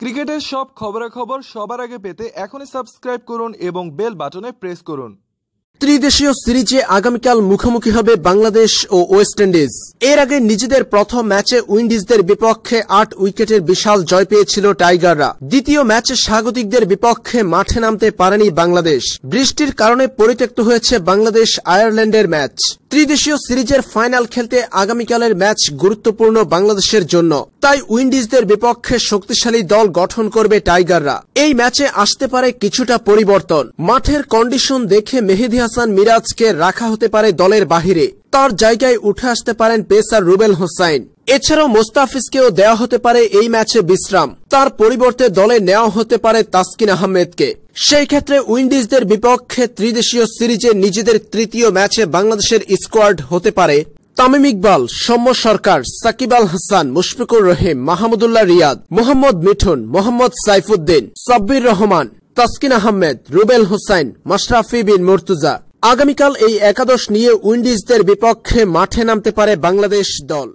ক্রিকেটের সব খবরাখবর সবার আগে পেতে এখনই সাবস্ক্রাইব করুন এবং বেল বাটনে প্রেস করুন ত্রিদেশীয় সিরিজে আগামীকাল মুখোমুখি হবে বাংলাদেশ ও ওয়েস্ট ইন্ডিজ এর আগে নিজেদের প্রথম ম্যাচে উইন্ডিজদের বিপক্ষে আট উইকেটের বিশাল জয় পেয়েছিল টাইগাররা দ্বিতীয় ম্যাচে স্বাগতিকদের বিপক্ষে মাঠে নামতে পারেনি বাংলাদেশ বৃষ্টির কারণে পরিত্যক্ত হয়েছে বাংলাদেশ আয়ারল্যান্ডের ম্যাচ ত্রিদেশীয় সিরিজের ফাইনাল খেলতে আগামীকালের ম্যাচ গুরুত্বপূর্ণ বাংলাদেশের জন্য তাই উইন্ডিজদের বিপক্ষে শক্তিশালী দল গঠন করবে টাইগাররা এই ম্যাচে আসতে পারে কিছুটা পরিবর্তন মাঠের কন্ডিশন দেখে মেহেদি হাসান মিরাজকে রাখা হতে পারে দলের বাহিরে তার জায়গায় উঠে আসতে পারেন পেসার রুবেল হোসাইন এছাড়াও মোস্তাফিজকেও দেওয়া হতে পারে এই ম্যাচে বিশ্রাম তার পরিবর্তে দলে নেওয়া হতে পারে তাসকিন আহমেদকে সেই ক্ষেত্রে উইন্ডিজদের বিপক্ষে ত্রিদেশীয় সিরিজে নিজেদের তৃতীয় ম্যাচে বাংলাদেশের স্কোয়াড হতে পারে তামিম ইকবাল সৌম্য সরকার সাকিব আল হাসান মুশফিকুর রহিম মাহমুদুল্লাহ রিয়াদ মোহাম্মদ মিঠুন মোহাম্মদ সাইফুদ্দিন সাব্বির রহমান তাসকিন আহমেদ রুবেল হোসাইন মাশরাফি বিন মুর্তুজা আগামীকাল এই একাদশ নিয়ে উইন্ডিজদের বিপক্ষে মাঠে নামতে পারে বাংলাদেশ দল